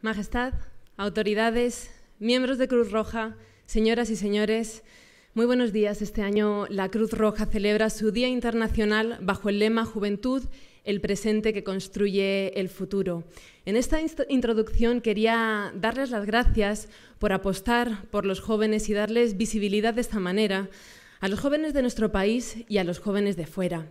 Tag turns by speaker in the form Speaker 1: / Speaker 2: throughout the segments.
Speaker 1: Majestad, autoridades, miembros de Cruz Roja, señoras y señores, muy buenos días. Este año la Cruz Roja celebra su Día Internacional bajo el lema Juventud, el presente que construye el futuro. En esta introducción quería darles las gracias por apostar por los jóvenes y darles visibilidad de esta manera a los jóvenes de nuestro país y a los jóvenes de fuera.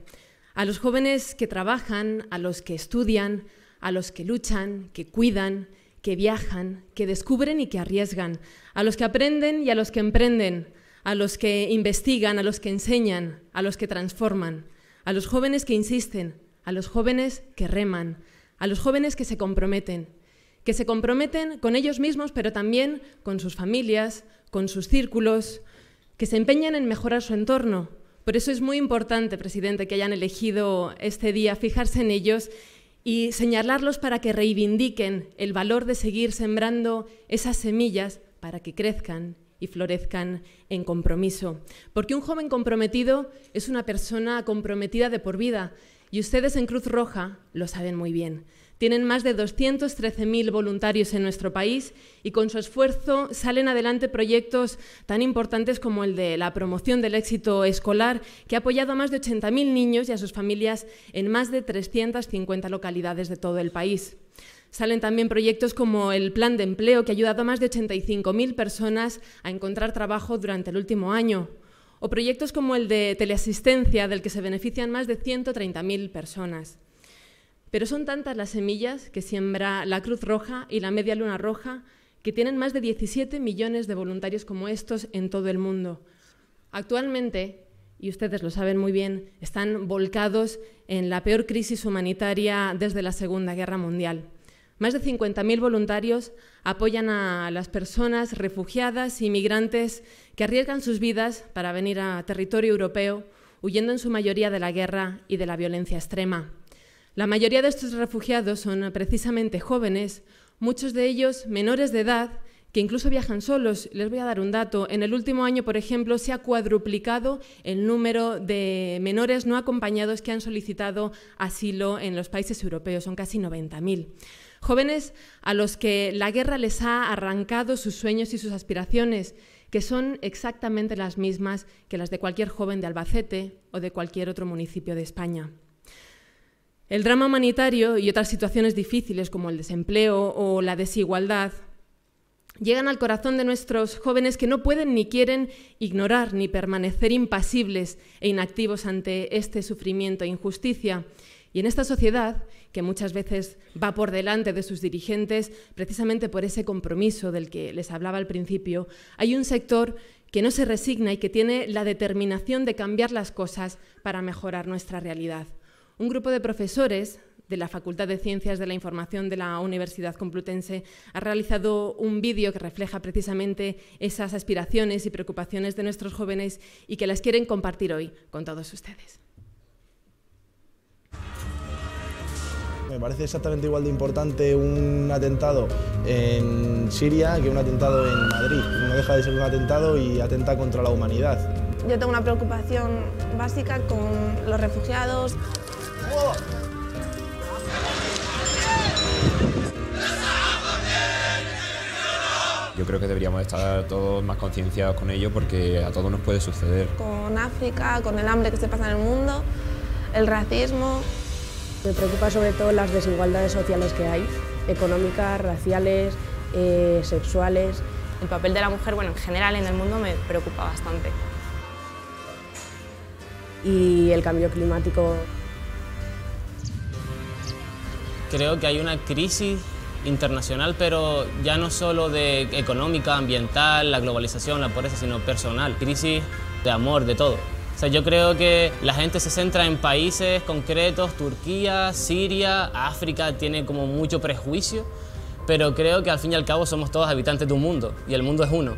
Speaker 1: A los jóvenes que trabajan, a los que estudian, a los que luchan, que cuidan, que viajan, que descubren y que arriesgan, a los que aprenden y a los que emprenden, a los que investigan, a los que enseñan, a los que transforman, a los jóvenes que insisten, a los jóvenes que reman, a los jóvenes que se comprometen, que se comprometen con ellos mismos, pero también con sus familias, con sus círculos, que se empeñan en mejorar su entorno. Por eso es muy importante, presidente, que hayan elegido este día, fijarse en ellos y señalarlos para que reivindiquen el valor de seguir sembrando esas semillas para que crezcan y florezcan en compromiso. Porque un joven comprometido es una persona comprometida de por vida y ustedes en Cruz Roja lo saben muy bien. Tienen más de 213.000 voluntarios en nuestro país y con su esfuerzo salen adelante proyectos tan importantes como el de la promoción del éxito escolar, que ha apoyado a más de 80.000 niños y a sus familias en más de 350 localidades de todo el país. Salen también proyectos como el Plan de Empleo, que ha ayudado a más de 85.000 personas a encontrar trabajo durante el último año, o proyectos como el de teleasistencia, del que se benefician más de 130.000 personas. Pero son tantas las semillas que siembra la Cruz Roja y la Media Luna Roja que tienen más de 17 millones de voluntarios como estos en todo el mundo. Actualmente, y ustedes lo saben muy bien, están volcados en la peor crisis humanitaria desde la Segunda Guerra Mundial. Más de 50.000 voluntarios apoyan a las personas refugiadas y migrantes que arriesgan sus vidas para venir a territorio europeo, huyendo en su mayoría de la guerra y de la violencia extrema. La mayoría de estos refugiados son eh, precisamente jóvenes, muchos de ellos menores de edad, que incluso viajan solos. Les voy a dar un dato. En el último año, por ejemplo, se ha cuadruplicado el número de menores no acompañados que han solicitado asilo en los países europeos. Son casi 90.000. Jóvenes a los que la guerra les ha arrancado sus sueños y sus aspiraciones, que son exactamente las mismas que las de cualquier joven de Albacete o de cualquier otro municipio de España. El drama humanitario y otras situaciones difíciles como el desempleo o la desigualdad llegan al corazón de nuestros jóvenes que no pueden ni quieren ignorar ni permanecer impasibles e inactivos ante este sufrimiento e injusticia. Y en esta sociedad, que muchas veces va por delante de sus dirigentes, precisamente por ese compromiso del que les hablaba al principio, hay un sector que no se resigna y que tiene la determinación de cambiar las cosas para mejorar nuestra realidad un grupo de profesores de la Facultad de Ciencias de la Información de la Universidad Complutense ha realizado un vídeo que refleja precisamente esas aspiraciones y preocupaciones de nuestros jóvenes y que las quieren compartir hoy con todos ustedes.
Speaker 2: Me parece exactamente igual de importante un atentado en Siria que un atentado en Madrid. No deja de ser un atentado y atenta contra la humanidad.
Speaker 1: Yo tengo una preocupación básica con los refugiados,
Speaker 3: yo creo que deberíamos estar todos más concienciados con ello porque a todos nos puede suceder.
Speaker 1: Con África, con el hambre que se pasa en el mundo, el racismo. Me preocupa sobre todo las desigualdades sociales que hay, económicas, raciales, eh, sexuales. El papel de la mujer, bueno, en general en el mundo me preocupa bastante. Y el cambio climático
Speaker 3: Creo que hay una crisis internacional, pero ya no solo de económica, ambiental, la globalización, la pobreza, sino personal, crisis de amor, de todo. O sea, yo creo que la gente se centra en países concretos, Turquía, Siria, África, tiene como mucho prejuicio, pero creo que al fin y al cabo somos todos habitantes de un mundo y el mundo es uno.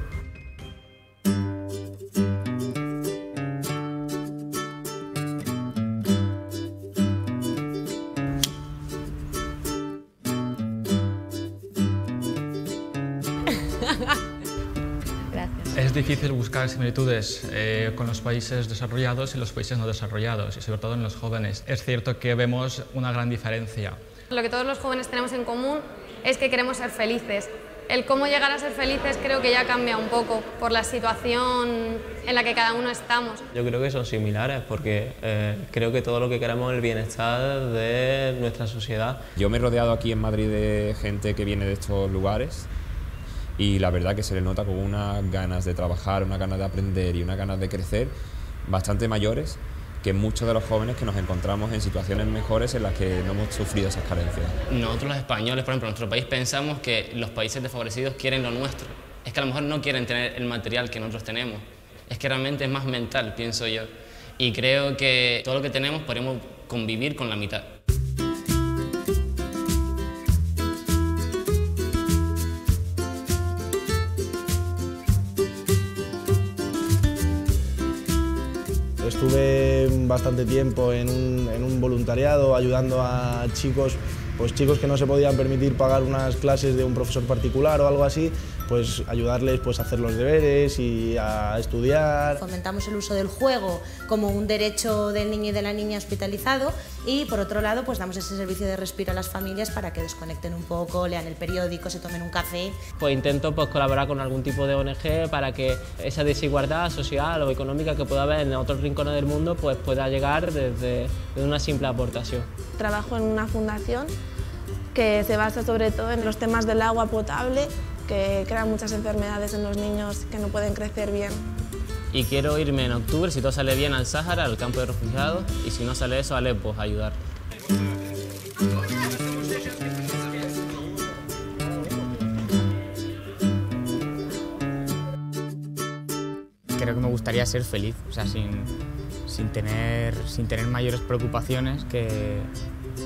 Speaker 3: buscar similitudes eh, con los países desarrollados y los países no desarrollados, y sobre todo en los jóvenes. Es cierto que vemos una gran diferencia.
Speaker 1: Lo que todos los jóvenes tenemos en común es que queremos ser felices. El cómo llegar a ser felices creo que ya cambia un poco por la situación en la que cada uno estamos.
Speaker 3: Yo creo que son similares porque eh, creo que todo lo que queremos es el bienestar de nuestra sociedad. Yo me he rodeado aquí en Madrid de gente que viene de estos lugares y la verdad que se le nota con unas ganas de trabajar, unas ganas de aprender y unas ganas de crecer bastante mayores que muchos de los jóvenes que nos encontramos en situaciones mejores en las que no hemos sufrido esas carencias. Nosotros los españoles, por ejemplo, en nuestro país pensamos que los países desfavorecidos quieren lo nuestro. Es que a lo mejor no quieren tener el material que nosotros tenemos. Es que realmente es más mental, pienso yo. Y creo que todo lo que tenemos podemos convivir con la mitad.
Speaker 2: estuve bastante tiempo en un, voluntariado ayudando a chicos pues chicos que no se podían permitir pagar unas clases de un profesor particular o algo así, pues ayudarles pues, a hacer los deberes y a estudiar. Fomentamos el uso del juego como un derecho del niño y de la niña hospitalizado y por otro lado pues damos ese servicio de respiro a las familias para que desconecten un poco, lean el periódico, se tomen un café.
Speaker 3: Pues intento pues, colaborar con algún tipo de ONG para que esa desigualdad social o económica que pueda haber en otros rincones del mundo pues pueda llegar desde, desde una simple aportación.
Speaker 1: Trabajo en una fundación que se basa sobre todo en los temas del agua potable, que crean muchas enfermedades en los niños que no pueden crecer bien.
Speaker 3: Y quiero irme en octubre, si todo sale bien, al Sáhara, al campo de refugiados, y si no sale eso, a Alepo, a ayudar. Creo que me gustaría ser feliz, o sea, sin, sin tener, sin tener mayores preocupaciones que,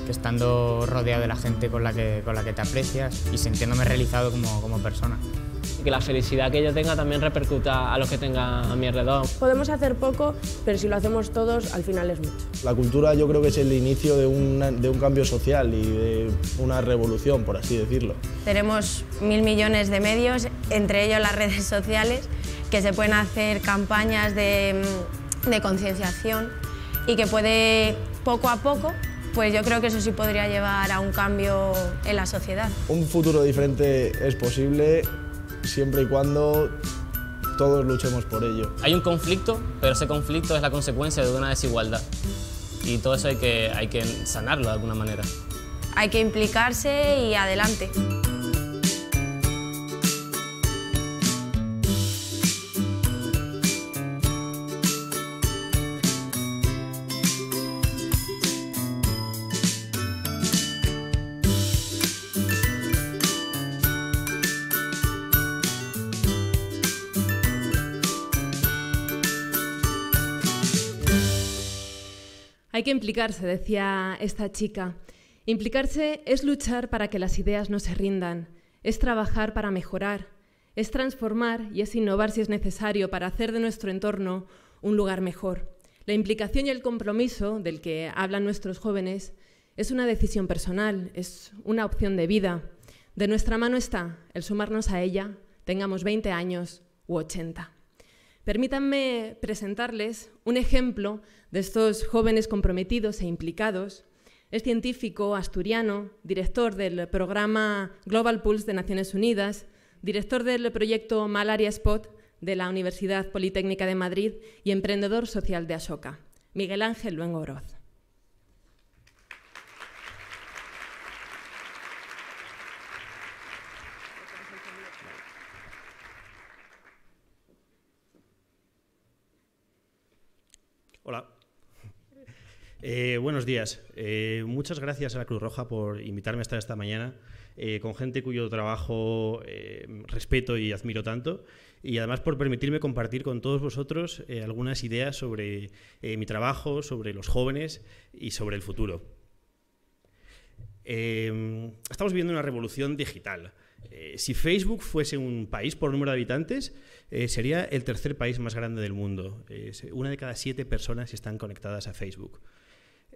Speaker 3: que estando rodeado de la gente con la que, la te aprecias y sintiéndome realizado como, como persona. que la felicidad que yo tenga también repercuta a los que tenga a mi alrededor.
Speaker 1: Podemos hacer poco, pero si lo hacemos todos, al final es mucho.
Speaker 2: La cultura yo creo que es el inicio de, un cambio social y de una revolución, por así decirlo.
Speaker 1: Tenemos mil millones de medios, entre ellos las redes sociales, que se pueden hacer campañas de concienciación y que puede poco a poco pues yo creo que eso sí podría llevar a un cambio en la sociedad.
Speaker 3: Un futuro diferente es posible siempre y cuando todos luchemos por ello. Hay un conflicto, pero ese conflicto es la consecuencia de una desigualdad y todo eso hay que, hay que sanarlo de alguna manera.
Speaker 1: Hay que implicarse y adelante. Hay que implicarse, decía esta chica. Implicarse es luchar para que las ideas no se rindan, es trabajar para mejorar, es transformar y es innovar si es necesario para hacer de nuestro entorno un lugar mejor. La implicación y el compromiso del que hablan nuestros jóvenes es una decisión personal, es una opción de vida. De nuestra mano está el sumarnos a ella, tengamos 20 años u 80. Permítanme presentarles un ejemplo de estos jóvenes comprometidos e implicados. Es científico asturiano, director del programa Global Pulse de Naciones Unidas, director del proyecto Malaria Spot de la Universidad Politécnica de Madrid y emprendedor social de Ashoka, Miguel Ángel Luengo Oroz.
Speaker 2: Hola, eh, buenos días. Eh, muchas gracias a la Cruz Roja por invitarme a estar esta mañana eh, con gente cuyo trabajo respeto y admiro tanto y además por permitirme compartir con todos vosotros algunas ideas sobre mi trabajo, sobre los jóvenes y sobre el futuro. Em, estamos viviendo una revolución digital. si Facebook fuese un país por número de habitantes, sería el tercer país más grande del mundo. una de cada siete personas están conectadas a Facebook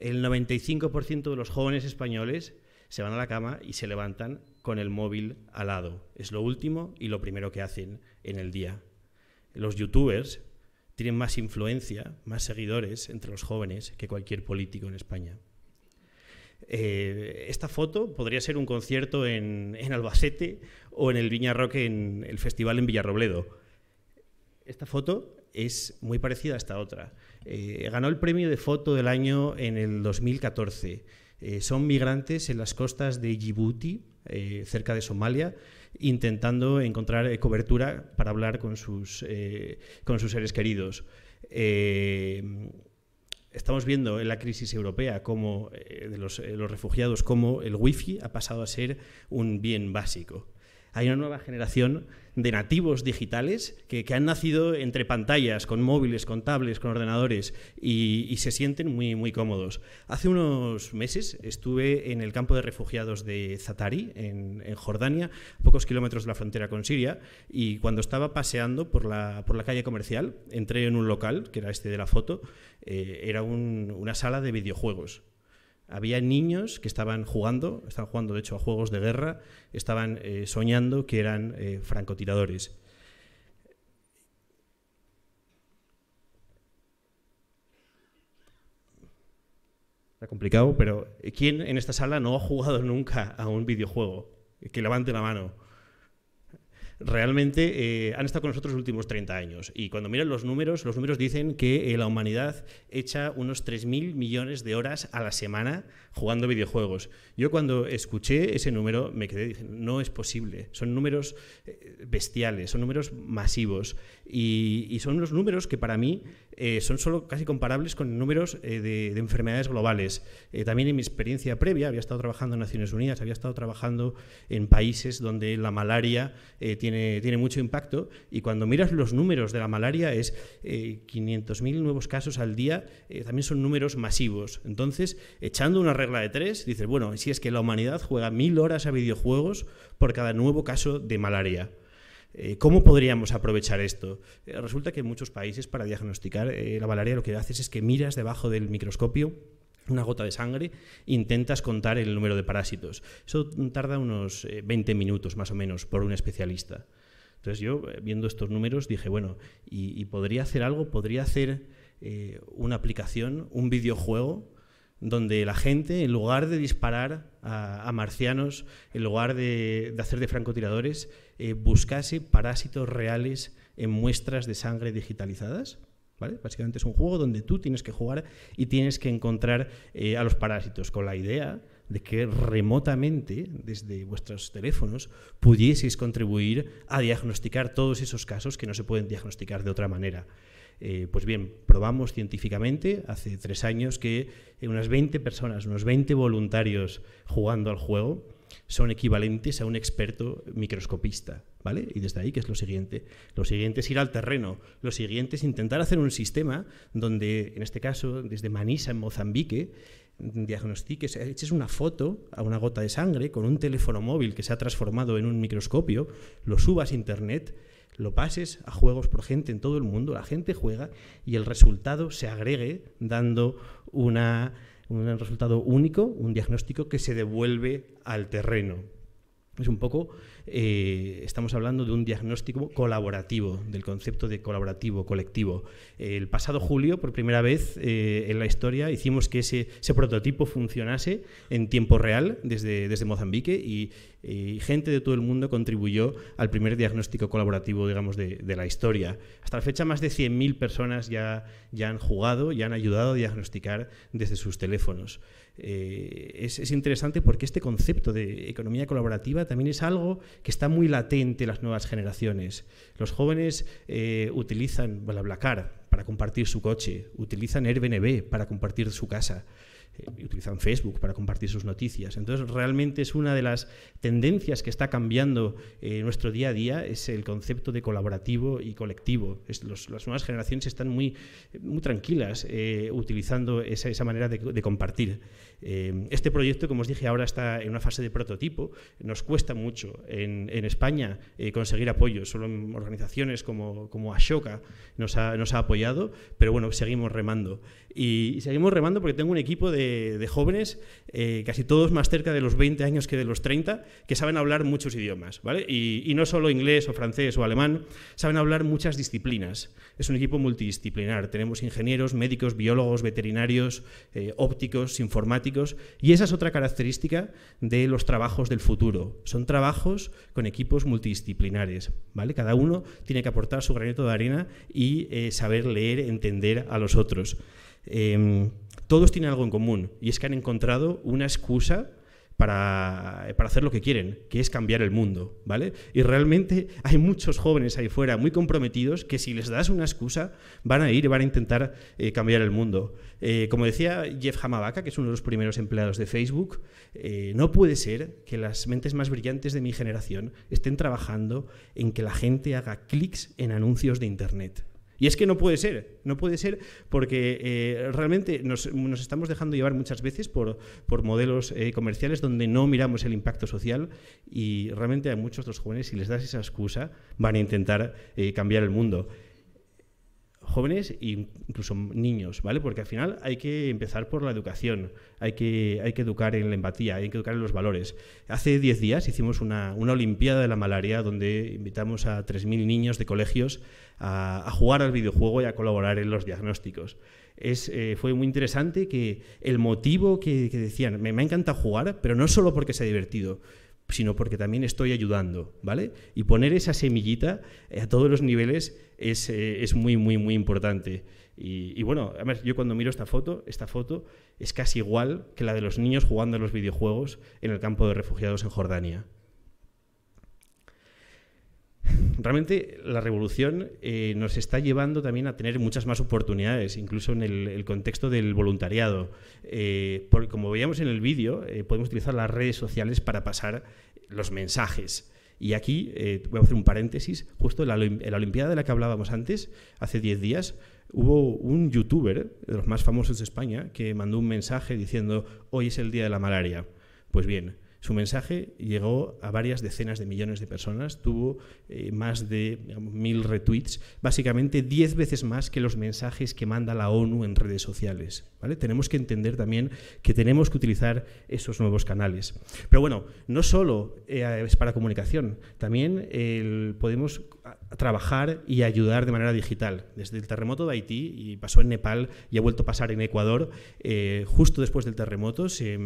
Speaker 2: el 95% de los jóvenes españoles se van a la cama y se levantan con el móvil al lado. Es lo último y lo primero que hacen en el día. Los youtubers tienen más influencia, más seguidores entre los jóvenes que cualquier político en España. Eh, esta foto podría ser un concierto en, en, Albacete o en el Viña en el festival en Villarrobledo. Esta foto es muy parecida a esta otra. Eh, ganó el premio de foto del año en el 2014. Eh, son migrantes en las costas de Djibouti, eh, cerca de Somalia, intentando encontrar cobertura para hablar con sus, seres queridos. Estamos viendo en la crisis europea como, de los, los refugiados cómo el wifi ha pasado a ser un bien básico hay una nueva generación de nativos digitales que, han nacido entre pantallas, con móviles, con tablets, con ordenadores y, se sienten muy, cómodos. Hace unos meses estuve en el campo de refugiados de Zatari, en, Jordania, a pocos kilómetros de la frontera con Siria, y cuando estaba paseando por la, calle comercial, entré en un local, que era este de la foto, eh, era una sala de videojuegos había niños que estaban jugando, estaban jugando de hecho a juegos de guerra, estaban eh, soñando que eran eh, francotiradores. Está complicado, pero eh, ¿quién en esta sala no ha jugado nunca a un videojuego? Que levante la mano realmente eh, han estado con nosotros los últimos 30 años. Y cuando miran los números, los números dicen que eh, la humanidad echa unos 3.000 millones de horas a la semana jugando videojuegos. Yo cuando escuché ese número me quedé, diciendo... no es posible. Son números eh, bestiales, son números masivos. Y, son unos números que para mí son solo casi comparables con números de, enfermedades globales. también en mi experiencia previa había estado trabajando en Naciones Unidas, había estado trabajando en países donde la malaria tiene tiene, mucho impacto. Y cuando miras los números de la malaria, es 500.000 eh, nuevos casos al día, eh, también son números masivos. Entonces, echando una regla de tres, dices, bueno, si es que la humanidad juega mil horas a videojuegos por cada nuevo caso de malaria. Eh, ¿Cómo podríamos aprovechar esto? Resulta que en muchos países para diagnosticar la malaria lo que haces es que miras debajo del microscopio una gota de sangre, intentas contar el número de parásitos. Eso tarda unos 20 eh, minutos más o menos por un especialista. Entonces yo, eh, viendo estos números, dije, bueno, ¿y, podría hacer algo? ¿Podría hacer eh, una aplicación, un videojuego? donde la gente, en lugar de disparar a, marcianos, en lugar de, hacer de francotiradores, buscase parásitos reales en muestras de sangre digitalizadas? Básicamente es un juego donde tú tienes que jugar y tienes que encontrar eh, a los parásitos con la idea de que remotamente, desde vuestros teléfonos, pudieseis contribuir a diagnosticar todos esos casos que no se pueden diagnosticar de otra manera. Eh, pues bien, probamos científicamente hace tres años que eh, unas 20 personas, unos 20 voluntarios jugando al juego son equivalentes a un experto microscopista. ¿Vale? Y desde ahí, ¿qué es lo siguiente? Lo siguiente es ir al terreno, lo siguiente es intentar hacer un sistema donde, en este caso, desde Manisa, en Mozambique, diagnostiques, eches una foto a una gota de sangre con un teléfono móvil que se ha transformado en un microscopio, lo subas a Internet, lo pases a juegos por gente en todo el mundo, la gente juega y el resultado se agregue dando una, un resultado único, un diagnóstico que se devuelve al terreno es un poco, eh, estamos hablando de un diagnóstico colaborativo, del concepto de colaborativo, colectivo. El pasado julio, por primera vez eh, en la historia, hicimos que ese, prototipo funcionase en tiempo real desde, desde Mozambique y y gente de todo el mundo contribuyó al primer diagnóstico colaborativo, de, la historia. Hasta la fecha, más de 100.000 personas ya, han jugado, y han ayudado a diagnosticar desde sus teléfonos. Eh, es, interesante porque este concepto de economía colaborativa también es algo que está muy latente en las nuevas generaciones. Los jóvenes eh, utilizan BlaBlaCar para compartir su coche, utilizan Airbnb para compartir su casa. Eh, utilizan Facebook para compartir sus noticias. Entonces, realmente es una de las tendencias que está cambiando eh, nuestro día a día, es el concepto de colaborativo y colectivo. los, las nuevas generaciones están muy, muy tranquilas eh, utilizando esa, esa, manera de, compartir. Eh, este proyecto, como os dije, ahora está en una fase de prototipo. Nos cuesta mucho en, en España conseguir apoyo, solo organizaciones como, como Ashoka nos ha, nos ha apoyado, pero bueno, seguimos remando. y seguimos remando porque tengo un equipo de de, jóvenes, eh, casi todos más cerca de los 20 años que de los 30, que saben hablar muchos idiomas, ¿vale? Y, no solo inglés o francés o alemán, saben hablar muchas disciplinas. Es un equipo multidisciplinar. Tenemos ingenieros, médicos, biólogos, veterinarios, eh, ópticos, informáticos. Y esa es otra característica de los trabajos del futuro. Son trabajos con equipos multidisciplinares, ¿vale? Cada uno tiene que aportar su granito de arena y eh, saber leer, entender a los otros. Em, todos tienen algo en común y es que han encontrado una excusa para, hacer lo que quieren, que es cambiar el mundo, ¿vale? Y realmente hay muchos jóvenes ahí fuera muy comprometidos que si les das una excusa van a ir y van a intentar eh, cambiar el mundo. Eh, como decía Jeff Hamabaca que es uno de los primeros empleados de Facebook, eh, no puede ser que las mentes más brillantes de mi generación estén trabajando en que la gente haga clics en anuncios de Internet. Y es que no puede ser, no puede ser porque eh, realmente nos, estamos dejando llevar muchas veces por, modelos eh, comerciales donde no miramos el impacto social y realmente a muchos de los jóvenes, si les das esa excusa, van a intentar eh, cambiar el mundo jóvenes e incluso niños, ¿vale? Porque al final hay que empezar por la educación, hay que, hay que educar en la empatía, hay que educar en los valores. Hace 10 días hicimos una, Olimpiada de la Malaria donde invitamos a 3.000 niños de colegios a, jugar al videojuego y a colaborar en los diagnósticos. Es, eh, fue muy interesante que el motivo que, decían, me, ha encanta jugar, pero no solo porque se ha divertido, sino porque también estoy ayudando, ¿vale? Y poner esa semillita eh, a todos los niveles eh, es, muy, muy, muy importante. Y, y, bueno, además yo cuando miro esta foto, esta foto es casi igual que la de los niños jugando a los videojuegos en el campo de refugiados en Jordania realmente la revolución eh, nos está llevando también a tener muchas más oportunidades, incluso en el, contexto del voluntariado. Eh, como veíamos en el vídeo, eh, podemos utilizar las redes sociales para pasar los mensajes. Y aquí voy a hacer un paréntesis, justo en la, la Olimpiada de la que hablábamos antes, hace 10 días, hubo un youtuber, de los más famosos de España, que mandó un mensaje diciendo, hoy es el día de la malaria. Pues bien, su mensaje llegó a varias decenas de millones de personas, tuvo eh, más de mil retweets, básicamente diez veces más que los mensajes que manda la ONU en redes sociales. Tenemos que entender también que tenemos que utilizar esos nuevos canales. Pero bueno, no solo eh, es para comunicación, también podemos trabajar y ayudar de manera digital. Desde el terremoto de Haití, y pasó en Nepal y ha vuelto a pasar en Ecuador, eh, justo después del terremoto se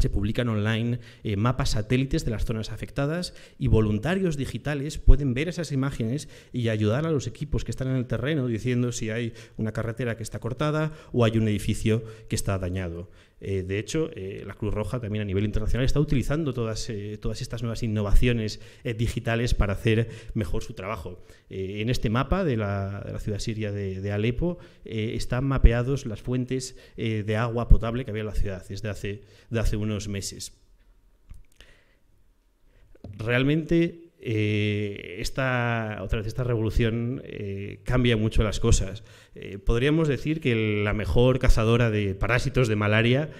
Speaker 2: se publican online eh, mapas satélites de las zonas afectadas y voluntarios digitales pueden ver esas imágenes y ayudar a los equipos que están en el terreno diciendo si hay una carretera que está cortada o hay un edificio que está dañado. Eh, de hecho, eh, la Cruz Roja también a nivel internacional está utilizando todas, eh, todas estas nuevas innovaciones digitales para hacer mejor su trabajo. en este mapa de la, ciudad siria de, Alepo están mapeados las fuentes de agua potable que había en la ciudad desde hace, hace unos meses. Realmente eh, esta, otra vez, esta revolución eh, cambia mucho las cosas. Eh, podríamos decir que la mejor cazadora de parásitos de malaria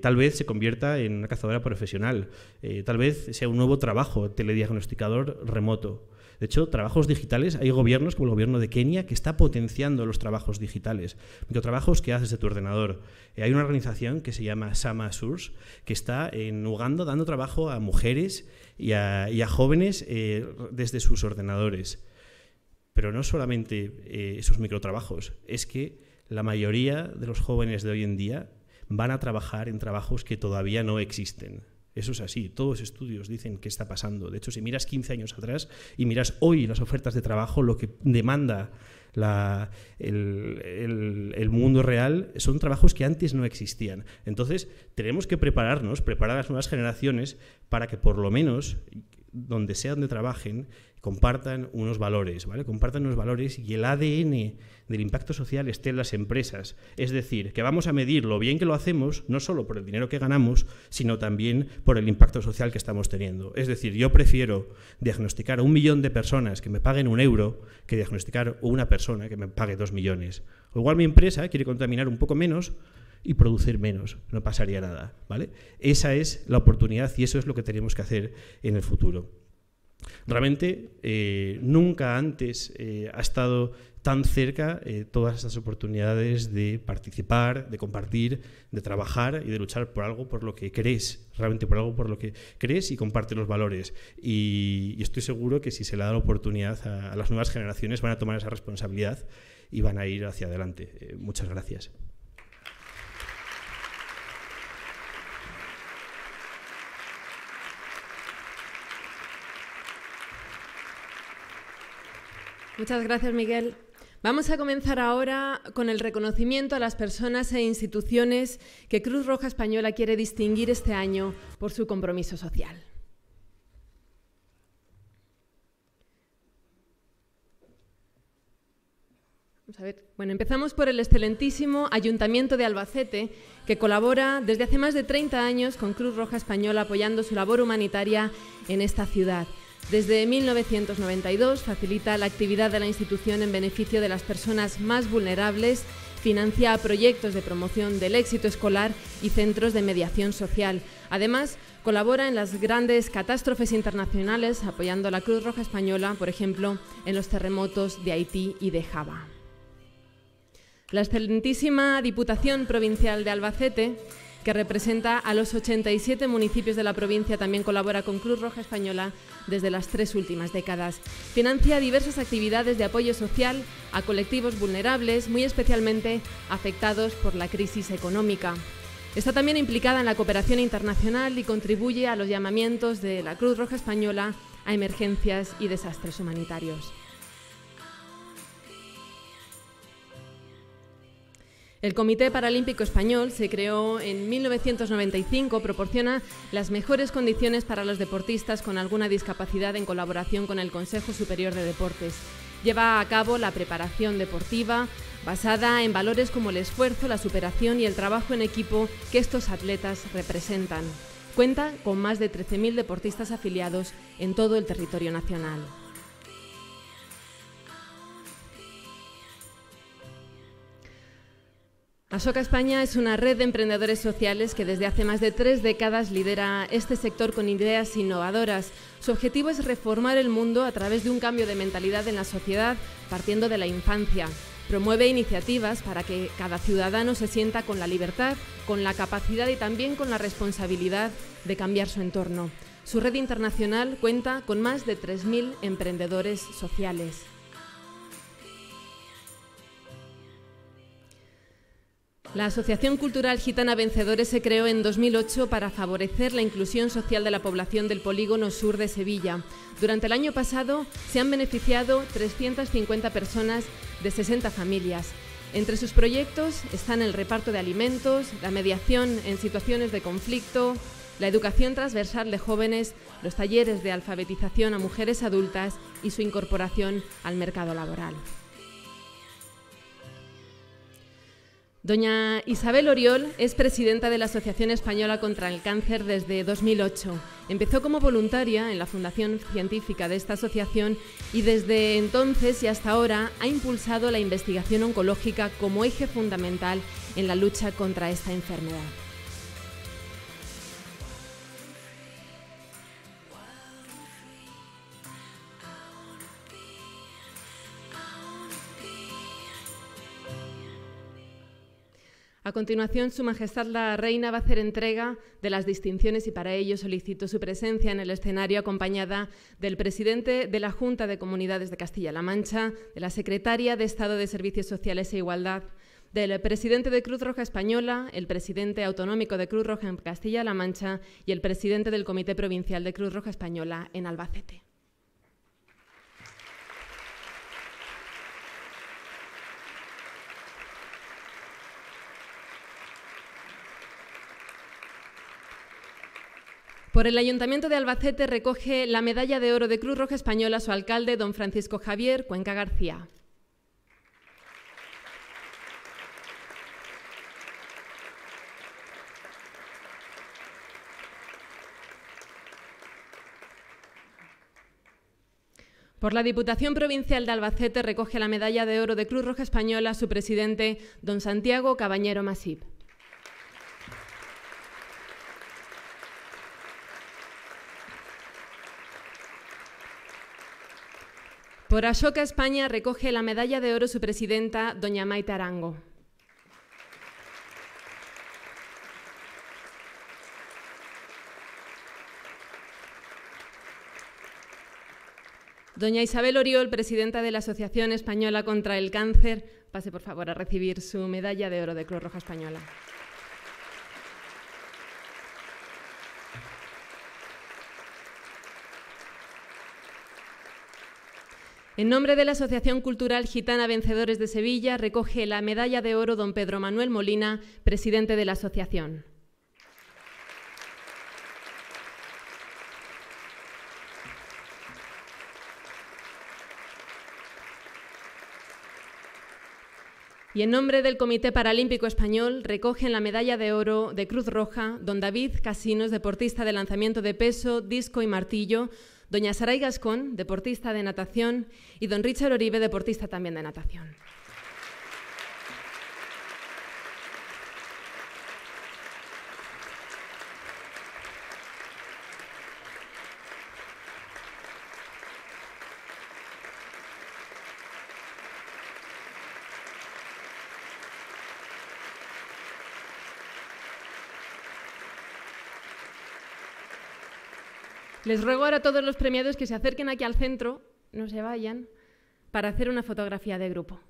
Speaker 2: tal vez se convierta en una cazadora profesional, tal vez sea un nuevo trabajo, telediagnosticador remoto. De hecho, trabajos digitales, hay gobiernos como el gobierno de Kenia que está potenciando los trabajos digitales, microtrabajos que haces de tu ordenador. Eh, hay una organización que se llama Sama Source que está en Uganda dando trabajo a mujeres y a, jóvenes eh, desde sus ordenadores. Pero no solamente eh, esos microtrabajos, es que la mayoría de los jóvenes de hoy en día van a trabajar en trabajos que todavía no existen. Eso es así. Todos los estudios dicen que está pasando. De hecho, si miras 15 años atrás y miras hoy las ofertas de trabajo, lo que demanda la, el, el, mundo real son trabajos que antes no existían. Entonces, tenemos que prepararnos, preparar a las nuevas generaciones para que por lo menos donde sea donde trabajen, compartan unos valores, ¿vale? Compartan unos valores y el ADN del impacto social esté en las empresas. Es decir, que vamos a medir lo bien que lo hacemos, no solo por el dinero que ganamos, sino también por el impacto social que estamos teniendo. Es decir, yo prefiero diagnosticar a un millón de personas que me paguen un euro que diagnosticar a una persona que me pague dos millones. O igual mi empresa quiere contaminar un poco menos, y producir menos, no pasaría nada, ¿vale? Esa es la oportunidad y eso es lo que tenemos que hacer en el futuro. Realmente eh, nunca antes eh, ha estado tan cerca eh, todas esas oportunidades de participar, de compartir, de trabajar y de luchar por algo por lo que crees, realmente por algo por lo que crees y comparte los valores. Y, estoy seguro que si se le da la oportunidad a, las nuevas generaciones van a tomar esa responsabilidad y van a ir hacia adelante. Eh, muchas gracias.
Speaker 1: Muchas gracias, Miguel. Vamos a comenzar ahora con el reconocimiento a las personas e instituciones que Cruz Roja Española quiere distinguir este año por su compromiso social. Bueno, empezamos por el excelentísimo Ayuntamiento de Albacete, que colabora desde hace más de 30 años con Cruz Roja Española apoyando su labor humanitaria en esta ciudad. Desde 1992 facilita la actividad de la institución en beneficio de las personas más vulnerables, financia proyectos de promoción del éxito escolar y centros de mediación social. Además, colabora en las grandes catástrofes internacionales apoyando a la Cruz Roja Española, por ejemplo, en los terremotos de Haití y de Java. La excelentísima Diputación Provincial de Albacete que representa a los 87 municipios de la provincia, también colabora con Cruz Roja Española desde las tres últimas décadas. Financia diversas actividades de apoyo social a colectivos vulnerables, muy especialmente afectados por la crisis económica. Está también implicada en la cooperación internacional y contribuye a los llamamientos de la Cruz Roja Española a emergencias y desastres humanitarios. El Comité Paralímpico Español se creó en 1995, proporciona las mejores condiciones para los deportistas con alguna discapacidad en colaboración con el Consejo Superior de Deportes. Lleva a cabo la preparación deportiva basada en valores como el esfuerzo, la superación y el trabajo en equipo que estos atletas representan. Cuenta con más de 13.000 deportistas afiliados en todo el territorio nacional. Asoca España es una red de emprendedores sociales que desde hace más de tres décadas lidera este sector con ideas innovadoras. Su objetivo es reformar el mundo a través de un cambio de mentalidad en la sociedad, partiendo de la infancia. Promueve iniciativas para que cada ciudadano se sienta con la libertad, con la capacidad y también con la responsabilidad de cambiar su entorno. Su red internacional cuenta con más de 3.000 emprendedores sociales. La Asociación Cultural Gitana Vencedores se creó en 2008 para favorecer la inclusión social de la población del polígono sur de Sevilla. Durante el año pasado se han beneficiado 350 personas de 60 familias. Entre sus proyectos están el reparto de alimentos, la mediación en situaciones de conflicto, la educación transversal de jóvenes, los talleres de alfabetización a mujeres adultas y su incorporación al mercado laboral. Doña Isabel Oriol es presidenta de la Asociación Española contra el Cáncer desde 2008. Empezó como voluntaria en la fundación científica de esta asociación y desde entonces y hasta ahora ha impulsado la investigación oncológica como eje fundamental en la lucha contra esta enfermedad. A continuación, Su Majestad la Reina va a hacer entrega de las distinciones y para ello solicito su presencia en el escenario acompañada del presidente de la Junta de Comunidades de Castilla-La Mancha, de la secretaria de Estado de Servicios Sociales e Igualdad, del presidente de Cruz Roja Española, el presidente autonómico de Cruz Roja en Castilla-La Mancha y el presidente del Comité Provincial de Cruz Roja Española en Albacete. Por el Ayuntamiento de Albacete recoge la medalla de oro de Cruz Roja Española su alcalde, don Francisco Javier Cuenca García. Por la Diputación Provincial de Albacete recoge la medalla de oro de Cruz Roja Española su presidente, don Santiago Cabañero Masip. Por Ashoka España recoge la medalla de oro su presidenta, doña Maite Arango. Doña Isabel Oriol, presidenta de la Asociación Española contra el Cáncer, pase por favor a recibir su medalla de oro de Cruz Roja Española. En nombre de la Asociación Cultural Gitana Vencedores de Sevilla, recoge la medalla de oro don Pedro Manuel Molina, presidente de la asociación. Y en nombre del Comité Paralímpico Español recogen la medalla de oro de Cruz Roja don David Casinos, deportista de lanzamiento de peso, disco y martillo, doña Saray Gascón, deportista de natación, y don Richard Oribe, deportista también de natación. Les ruego ahora a todos los premiados que se acerquen aquí al centro, no se vayan, para hacer una fotografía de grupo.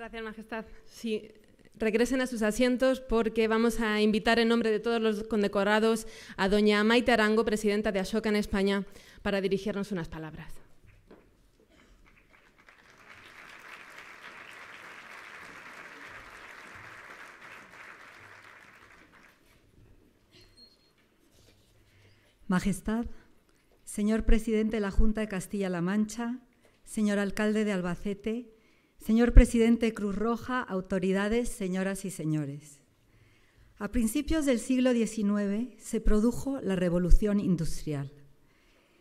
Speaker 1: Gracias, Majestad. Sí, regresen a sus asientos porque vamos a invitar en nombre de todos los condecorados a doña Maite Arango, presidenta de Ashoka en España, para dirigirnos unas palabras.
Speaker 4: Majestad, señor presidente de la Junta de Castilla-La Mancha, señor alcalde de Albacete, Señor presidente Cruz Roja, autoridades, señoras y señores. A principios del siglo XIX se produjo la revolución industrial.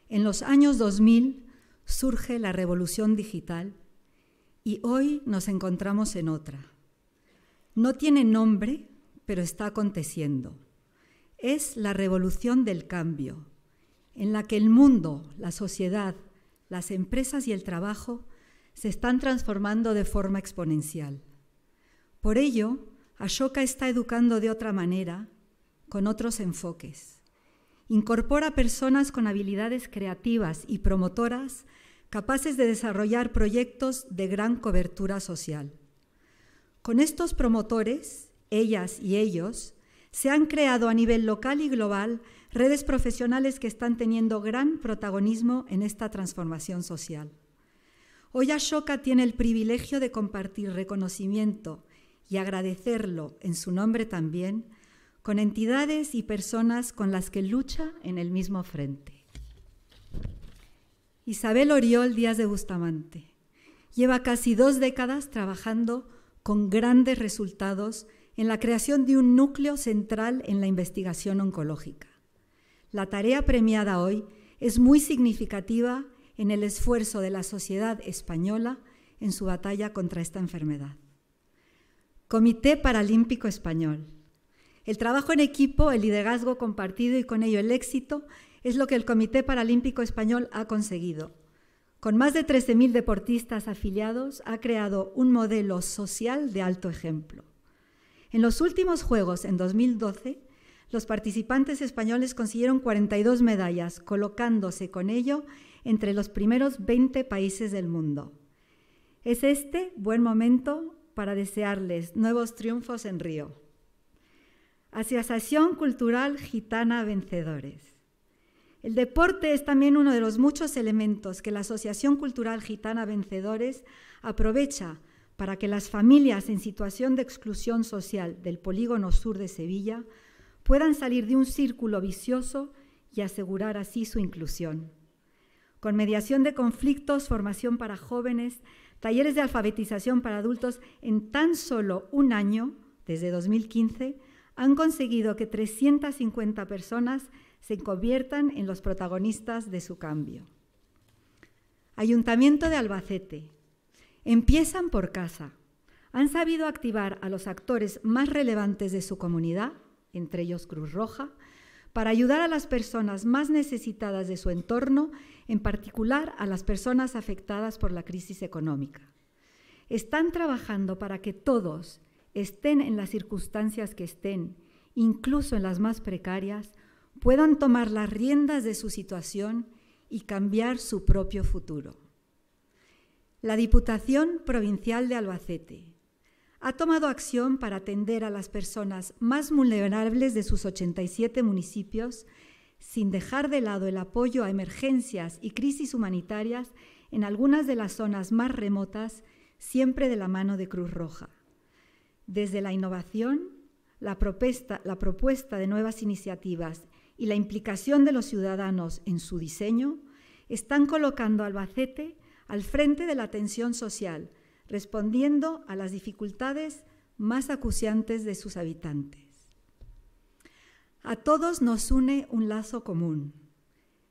Speaker 4: En los años 2000 surge la revolución digital y hoy nos encontramos en otra. No tiene nombre, pero está aconteciendo. Es la revolución del cambio, en la que el mundo, la sociedad, las empresas y el trabajo se están transformando de forma exponencial. Por ello, Ashoka está educando de otra manera, con otros enfoques. Incorpora personas con habilidades creativas y promotoras capaces de desarrollar proyectos de gran cobertura social. Con estos promotores, ellas y ellos, se han creado a nivel local y global redes profesionales que están teniendo gran protagonismo en esta transformación social. Hoy Ashoka tiene el privilegio de compartir reconocimiento y agradecerlo en su nombre también con entidades y personas con las que lucha en el mismo frente. Isabel Oriol Díaz de Bustamante lleva casi dos décadas trabajando con grandes resultados en la creación de un núcleo central en la investigación oncológica. La tarea premiada hoy es muy significativa en el esfuerzo de la sociedad española en su batalla contra esta enfermedad. Comité Paralímpico Español. El trabajo en equipo, el liderazgo compartido y con ello el éxito es lo que el Comité Paralímpico Español ha conseguido. Con más de 13.000 deportistas afiliados, ha creado un modelo social de alto ejemplo. En los últimos Juegos, en 2012, los participantes españoles consiguieron 42 medallas, colocándose con ello entre los primeros 20 países del mundo. Es este buen momento para desearles nuevos triunfos en Río. Asociación Cultural Gitana Vencedores. El deporte es también uno de los muchos elementos que la Asociación Cultural Gitana Vencedores aprovecha para que las familias en situación de exclusión social del polígono sur de Sevilla puedan salir de un círculo vicioso y asegurar así su inclusión con mediación de conflictos, formación para jóvenes, talleres de alfabetización para adultos, en tan solo un año, desde 2015, han conseguido que 350 personas se conviertan en los protagonistas de su cambio. Ayuntamiento de Albacete. Empiezan por casa. Han sabido activar a los actores más relevantes de su comunidad, entre ellos Cruz Roja, para ayudar a las personas más necesitadas de su entorno, en particular a las personas afectadas por la crisis económica. Están trabajando para que todos, estén en las circunstancias que estén, incluso en las más precarias, puedan tomar las riendas de su situación y cambiar su propio futuro. La Diputación Provincial de Albacete, ha tomado acción para atender a las personas más vulnerables de sus 87 municipios, sin dejar de lado el apoyo a emergencias y crisis humanitarias en algunas de las zonas más remotas, siempre de la mano de Cruz Roja. Desde la innovación, la propuesta, de nuevas iniciativas y la implicación de los ciudadanos en su diseño, están colocando Albacete al frente de la atención social, respondiendo a las dificultades más acuciantes de sus habitantes. A todos nos une un lazo común,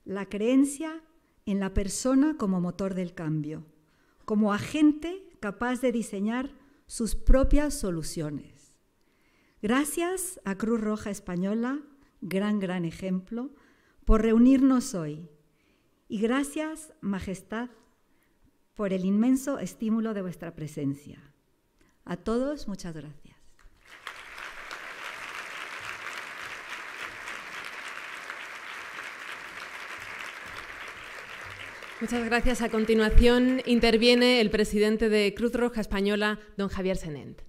Speaker 4: la creencia en la persona como motor del cambio, como agente capaz de diseñar sus propias soluciones. Gracias a Cruz Roja Española, gran, gran ejemplo, por reunirnos hoy. Y gracias, Majestad, por el inmenso estímulo de vuestra presencia. A todos, muchas gracias.
Speaker 1: Muchas gracias. A continuación interviene el presidente de Cruz Roja Española, don Javier Senent.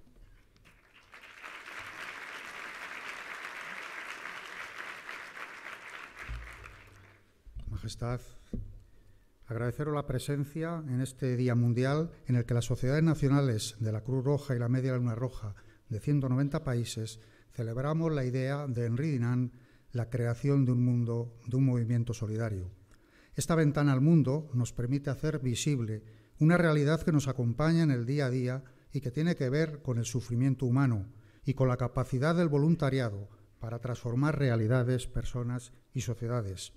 Speaker 5: Majestad, agradeceros la presencia en este Día Mundial en el que las sociedades nacionales de la Cruz Roja y la Media Luna Roja de 190 países celebramos la idea de Henri Dinan, la creación de un mundo, de un movimiento solidario. Esta ventana al mundo nos permite hacer visible una realidad que nos acompaña en el día a día y que tiene que ver con el sufrimiento humano y con la capacidad del voluntariado para transformar realidades, personas y sociedades.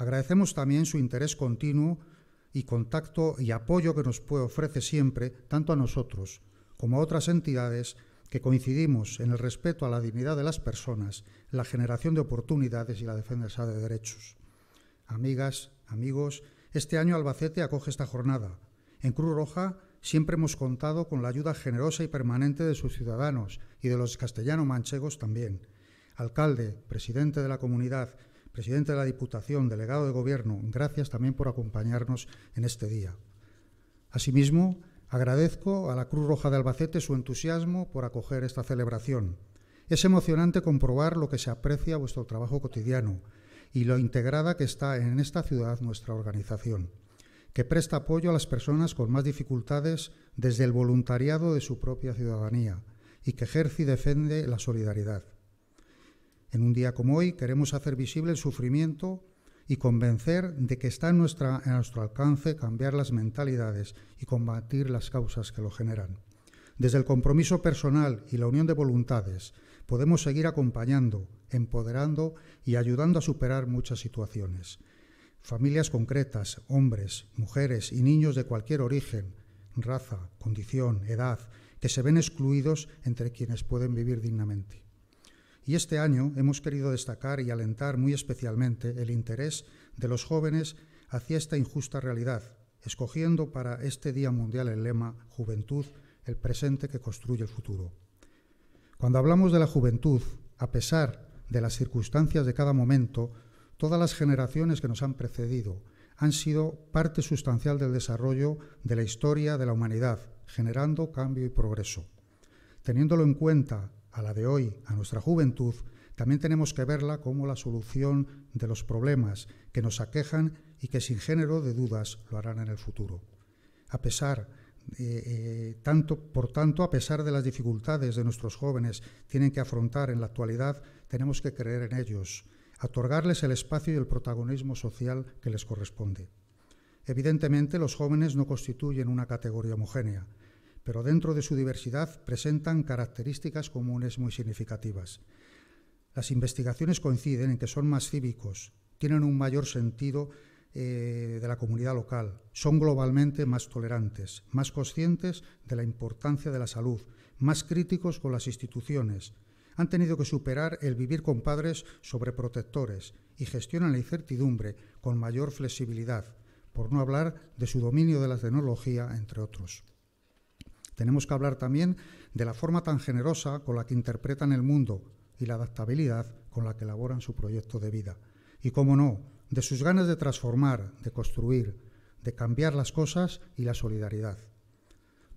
Speaker 5: Agradecemos también su interés continuo y contacto y apoyo que nos ofrece siempre, tanto a nosotros como a otras entidades que coincidimos en el respeto a la dignidad de las personas, la generación de oportunidades y la defensa de derechos. Amigas, amigos, este año Albacete acoge esta jornada. En Cruz Roja siempre hemos contado con la ayuda generosa y permanente de sus ciudadanos y de los castellano-manchegos también. Alcalde, presidente de la comunidad, presidente de la Diputación, delegado de Gobierno, gracias también por acompañarnos en este día. Asimismo, agradezco a la Cruz Roja de Albacete su entusiasmo por acoger esta celebración. Es emocionante comprobar lo que se aprecia vuestro trabajo cotidiano y lo integrada que está en esta ciudad nuestra organización, que presta apoyo a las personas con más dificultades desde el voluntariado de su propia ciudadanía y que ejerce y defiende la solidaridad. En un día como hoy queremos hacer visible el sufrimiento y convencer de que está en, en nuestro alcance cambiar las mentalidades y combatir las causas que lo generan. Desde el compromiso personal y la unión de voluntades podemos seguir acompañando, empoderando y ayudando a superar muchas situaciones. Familias concretas, hombres, mujeres y niños de cualquier origen, raza, condición, edad, que se ven excluidos entre quienes pueden vivir dignamente. Y este año hemos querido destacar y alentar muy especialmente el interés de los jóvenes hacia esta injusta realidad, escogiendo para este Día Mundial el lema Juventud, el presente que construye el futuro. Cuando hablamos de la juventud, a pesar de las circunstancias de cada momento, todas las generaciones que nos han precedido han sido parte sustancial del desarrollo de la historia de la humanidad, generando cambio y progreso. Teniéndolo en cuenta a la de hoy, a nuestra juventud, también tenemos que verla como la solución de los problemas que nos aquejan y que sin género de dudas lo harán en el futuro. A pesar eh, eh, tanto, por tanto, a pesar de las dificultades que nuestros jóvenes tienen que afrontar en la actualidad, tenemos que creer en ellos, otorgarles el espacio y el protagonismo social que les corresponde. Evidentemente, los jóvenes no constituyen una categoría homogénea pero dentro de su diversidad presentan características comunes muy significativas. Las investigaciones coinciden en que son más cívicos, tienen un mayor sentido eh, de la comunidad local, son globalmente más tolerantes, más conscientes de la importancia de la salud, más críticos con las instituciones, han tenido que superar el vivir con padres sobreprotectores y gestionan la incertidumbre con mayor flexibilidad, por no hablar de su dominio de la tecnología, entre otros. Tenemos que hablar también de la forma tan generosa con la que interpretan el mundo y la adaptabilidad con la que elaboran su proyecto de vida. Y cómo no, de sus ganas de transformar, de construir, de cambiar las cosas y la solidaridad.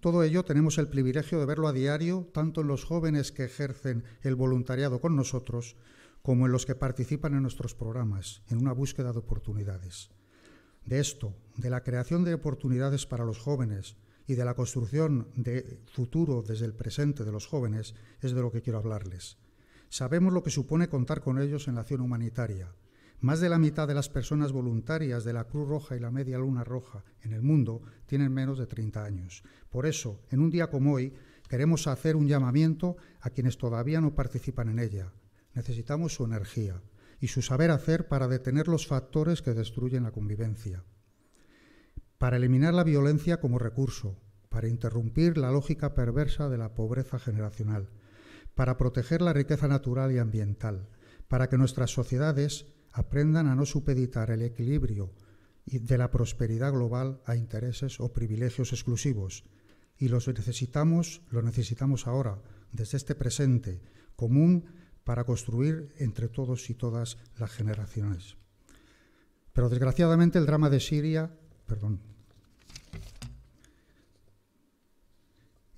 Speaker 5: Todo ello tenemos el privilegio de verlo a diario, tanto en los jóvenes que ejercen el voluntariado con nosotros, como en los que participan en nuestros programas, en una búsqueda de oportunidades. De esto, de la creación de oportunidades para los jóvenes, y de la construcción de futuro desde el presente de los jóvenes es de lo que quiero hablarles. Sabemos lo que supone contar con ellos en la acción humanitaria. Más de la mitad de las personas voluntarias de la Cruz Roja y la Media Luna Roja en el mundo tienen menos de 30 años. Por eso, en un día como hoy, queremos hacer un llamamiento a quienes todavía no participan en ella. Necesitamos su energía y su saber hacer para detener los factores que destruyen la convivencia para eliminar la violencia como recurso, para interrumpir la lógica perversa de la pobreza generacional, para proteger la riqueza natural y ambiental, para que nuestras sociedades aprendan a no supeditar el equilibrio de la prosperidad global a intereses o privilegios exclusivos. Y los necesitamos, lo necesitamos ahora, desde este presente común, para construir entre todos y todas las generaciones. Pero desgraciadamente el drama de Siria, perdón,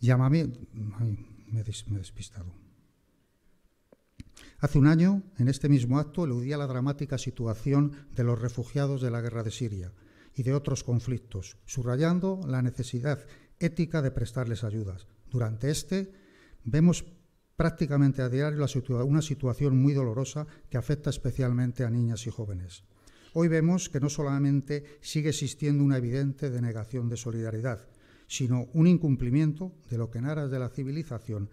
Speaker 5: llamamiento... Ay, me he despistado. Hace un año, en este mismo acto, eludía la dramática situación de los refugiados de la guerra de Siria y de otros conflictos, subrayando la necesidad ética de prestarles ayudas. Durante este, vemos prácticamente a diario una situación muy dolorosa que afecta especialmente a niñas y jóvenes. Hoy vemos que no solamente sigue existiendo una evidente denegación de solidaridad, sino un incumplimiento de lo que en aras de la civilización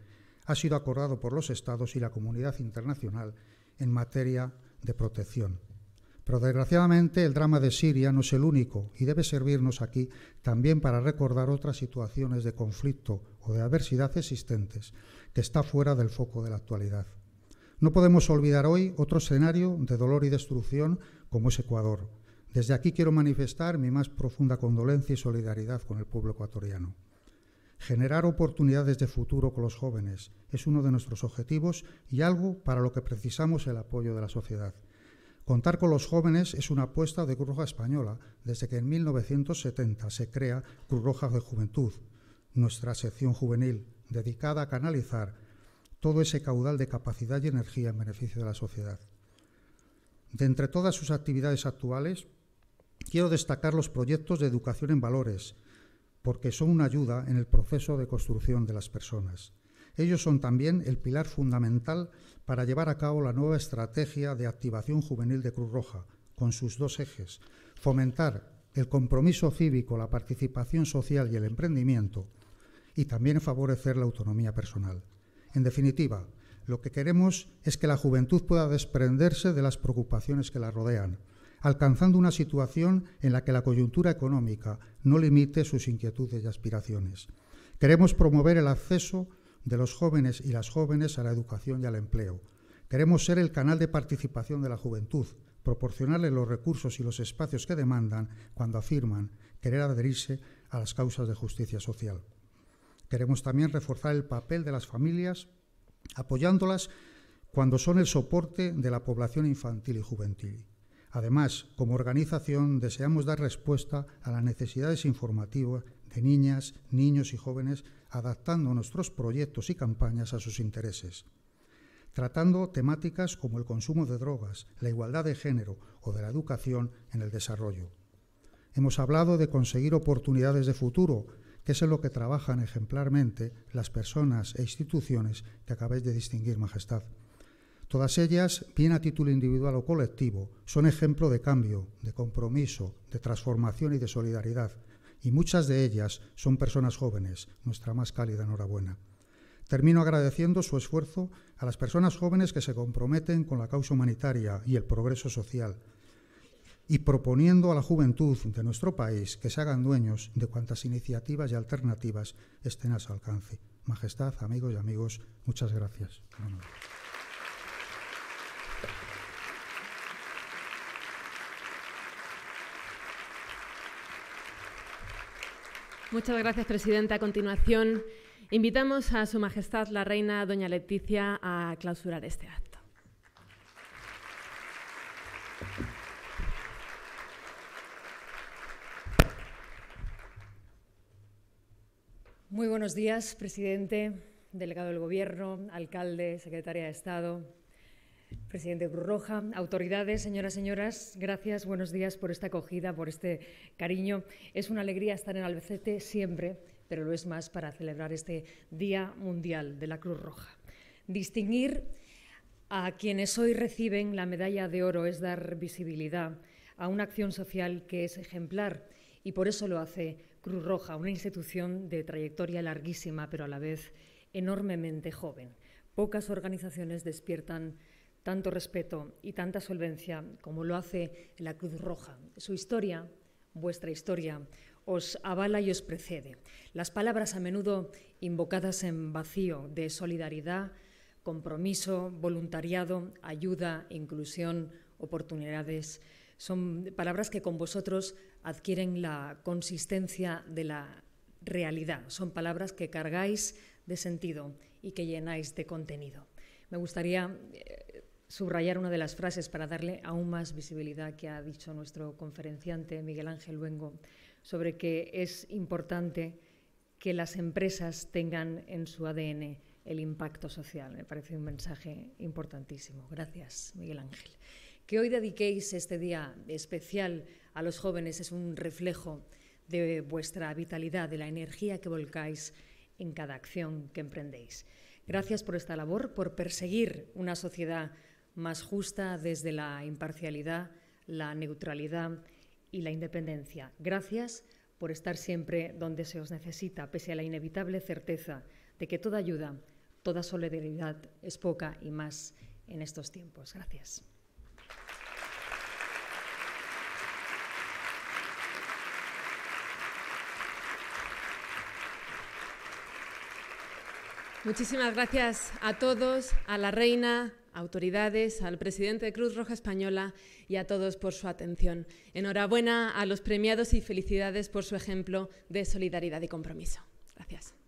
Speaker 5: ha sido acordado por los Estados y la comunidad internacional en materia de protección. Pero desgraciadamente el drama de Siria no es el único y debe servirnos aquí también para recordar otras situaciones de conflicto o de adversidad existentes que está fuera del foco de la actualidad. No podemos olvidar hoy otro escenario de dolor y destrucción como es Ecuador, desde aquí quiero manifestar mi más profunda condolencia y solidaridad con el pueblo ecuatoriano. Generar oportunidades de futuro con los jóvenes es uno de nuestros objetivos y algo para lo que precisamos el apoyo de la sociedad. Contar con los jóvenes es una apuesta de Cruz Roja Española desde que en 1970 se crea Cruz Roja de Juventud, nuestra sección juvenil dedicada a canalizar todo ese caudal de capacidad y energía en beneficio de la sociedad. De entre todas sus actividades actuales, Quiero destacar los proyectos de educación en valores, porque son una ayuda en el proceso de construcción de las personas. Ellos son también el pilar fundamental para llevar a cabo la nueva estrategia de activación juvenil de Cruz Roja, con sus dos ejes, fomentar el compromiso cívico, la participación social y el emprendimiento, y también favorecer la autonomía personal. En definitiva, lo que queremos es que la juventud pueda desprenderse de las preocupaciones que la rodean, alcanzando una situación en la que la coyuntura económica no limite sus inquietudes y aspiraciones. Queremos promover el acceso de los jóvenes y las jóvenes a la educación y al empleo. Queremos ser el canal de participación de la juventud, proporcionarles los recursos y los espacios que demandan cuando afirman querer adherirse a las causas de justicia social. Queremos también reforzar el papel de las familias, apoyándolas cuando son el soporte de la población infantil y juvenil. Además, como organización deseamos dar respuesta a las necesidades informativas de niñas, niños y jóvenes, adaptando nuestros proyectos y campañas a sus intereses. Tratando temáticas como el consumo de drogas, la igualdad de género o de la educación en el desarrollo. Hemos hablado de conseguir oportunidades de futuro, que es en lo que trabajan ejemplarmente las personas e instituciones que acabáis de distinguir, Majestad. Todas ellas, bien a título individual o colectivo, son ejemplo de cambio, de compromiso, de transformación y de solidaridad, y muchas de ellas son personas jóvenes, nuestra más cálida enhorabuena. Termino agradeciendo su esfuerzo a las personas jóvenes que se comprometen con la causa humanitaria y el progreso social, y proponiendo a la juventud de nuestro país que se hagan dueños de cuantas iniciativas y alternativas estén a su alcance. Majestad, amigos y amigos, muchas gracias.
Speaker 1: Muchas gracias, presidenta. A continuación, invitamos a Su Majestad la Reina Doña Leticia a clausurar este acto.
Speaker 6: Muy buenos días, presidente, delegado del Gobierno, alcalde, secretaria de Estado, Presidente Cruz Roja, autoridades, señoras, señoras, gracias, buenos días por esta acogida, por este cariño. Es una alegría estar en Albacete siempre, pero lo es más para celebrar este Día Mundial de la Cruz Roja. Distinguir a quienes hoy reciben la medalla de oro es dar visibilidad a una acción social que es ejemplar y por eso lo hace Cruz Roja, una institución de trayectoria larguísima, pero a la vez enormemente joven. Pocas organizaciones despiertan tanto respeto y tanta solvencia como lo hace la Cruz Roja. Su historia, vuestra historia, os avala y os precede. Las palabras a menudo invocadas en vacío de solidaridad, compromiso, voluntariado, ayuda, inclusión, oportunidades, son palabras que con vosotros adquieren la consistencia de la realidad. Son palabras que cargáis de sentido y que llenáis de contenido. Me gustaría eh, subrayar una de las frases para darle aún más visibilidad que ha dicho nuestro conferenciante Miguel Ángel Luengo sobre que es importante que las empresas tengan en su ADN el impacto social. Me parece un mensaje importantísimo. Gracias, Miguel Ángel. Que hoy dediquéis este día especial a los jóvenes es un reflejo de vuestra vitalidad, de la energía que volcáis en cada acción que emprendéis. Gracias por esta labor, por perseguir una sociedad más justa desde la imparcialidad, la neutralidad y la independencia. Gracias por estar siempre donde se os necesita, pese a la inevitable certeza de que toda ayuda, toda solidaridad es poca y más en estos tiempos. Gracias.
Speaker 1: Muchísimas gracias a todos, a la reina, autoridades, al presidente de Cruz Roja Española y a todos por su atención. Enhorabuena a los premiados y felicidades por su ejemplo de solidaridad y compromiso. Gracias.